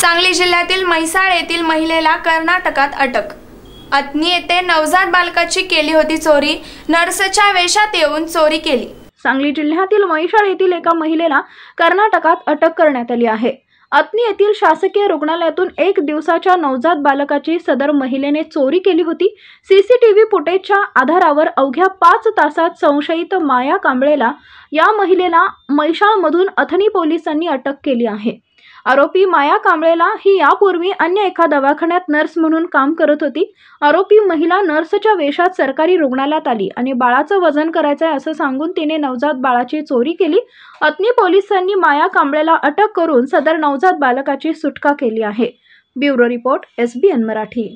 सांगली जिल्ह्यातील म्हैसाळ येथील महिलेला कर्नाटकात अटक अत्नी येथे नवजात बालकाची केली होती चोरी नर्सच्या वेशात येऊन चोरी केली सांगली जिल्ह्यातील म्हैसाळ येथील एका महिलेला कर्नाटकात अटक करण्यात आली आहे अत्नी येथील शासकीय रुग्णालयातून एक दिवसाच्या नवजात बालकाची सदर महिलेने चोरी केली होती सीसीटीव्ही फुटेजच्या आधारावर अवघ्या पाच तासात संशयित माया कांबळेला या महिलेला मैशाळमधून अथनी पोलिसांनी अटक केली आहे आरोपी माया कांबळेला ही यापूर्वी अन्य एका दवाखान्यात नर्स म्हणून काम करत होती आरोपी महिला नर्सच्या वेशात सरकारी रुग्णालयात आली आणि बाळाचं वजन करायचंय आहे असं सांगून तिने नवजात बाळाची चोरी केली अत्नी पोलिसांनी माया कांबळेला अटक करून सदर नवजात बालकाची सुटका केली आहे bureau report S B Marathi